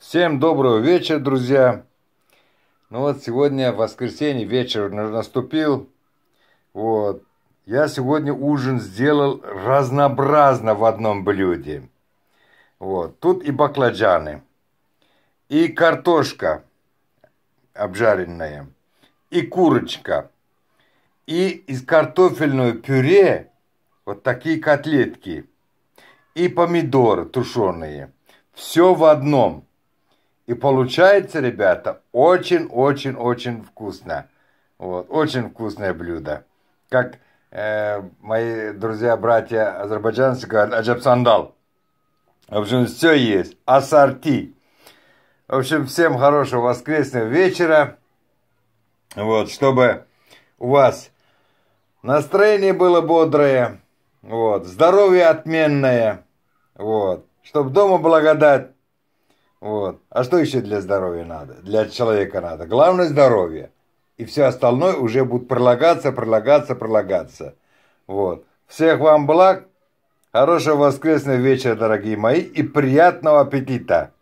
Всем доброго вечера, друзья. Ну вот сегодня воскресенье вечер наступил. Вот. Я сегодня ужин сделал разнообразно в одном блюде. Вот. Тут и баклажаны, и картошка обжаренная, и курочка, и из картофельного пюре вот такие котлетки, и помидоры тушеные. Все в одном – и получается, ребята, очень-очень-очень вкусно. Вот, очень вкусное блюдо. Как э, мои друзья-братья азербайджанцы говорят, аджапсандал. В общем, все есть. Ассорти. В общем, всем хорошего воскресного вечера. Вот, чтобы у вас настроение было бодрое. Вот, здоровье отменное. Вот, чтобы дома благодать вот. А что еще для здоровья надо? Для человека надо. Главное здоровье. И все остальное уже будет пролагаться, пролагаться, пролагаться. Вот. Всех вам благ. Хорошего воскресного вечера, дорогие мои, и приятного аппетита!